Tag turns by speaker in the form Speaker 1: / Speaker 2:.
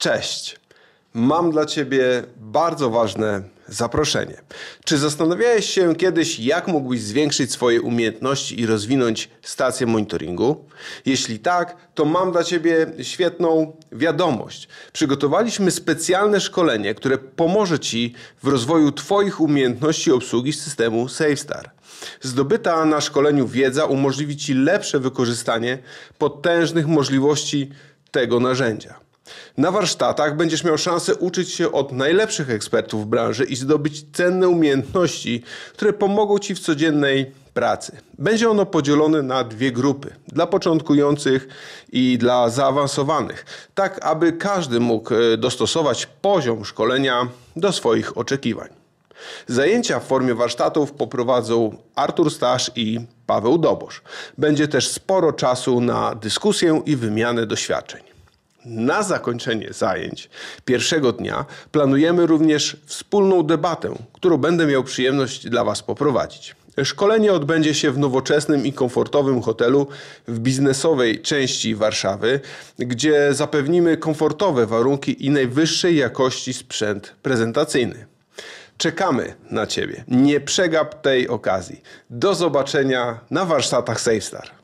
Speaker 1: Cześć. Mam dla Ciebie bardzo ważne zaproszenie. Czy zastanawiałeś się kiedyś, jak mógłbyś zwiększyć swoje umiejętności i rozwinąć stację monitoringu? Jeśli tak, to mam dla Ciebie świetną wiadomość. Przygotowaliśmy specjalne szkolenie, które pomoże Ci w rozwoju Twoich umiejętności obsługi systemu SafeStar. Zdobyta na szkoleniu wiedza umożliwi Ci lepsze wykorzystanie potężnych możliwości tego narzędzia. Na warsztatach będziesz miał szansę uczyć się od najlepszych ekspertów w branży i zdobyć cenne umiejętności, które pomogą Ci w codziennej pracy. Będzie ono podzielone na dwie grupy: dla początkujących i dla zaawansowanych, tak aby każdy mógł e, dostosować poziom szkolenia do swoich oczekiwań. Zajęcia w formie warsztatów poprowadzą Artur Stasz i Paweł Dobosz. Będzie też sporo czasu na dyskusję i wymianę doświadczeń. Na zakończenie zajęć pierwszego dnia planujemy również wspólną debatę, którą będę miał przyjemność dla Was poprowadzić. Szkolenie odbędzie się w nowoczesnym i komfortowym hotelu w biznesowej części Warszawy, gdzie zapewnimy komfortowe warunki i najwyższej jakości sprzęt prezentacyjny. Czekamy na Ciebie. Nie przegap tej okazji. Do zobaczenia na warsztatach SafeStar.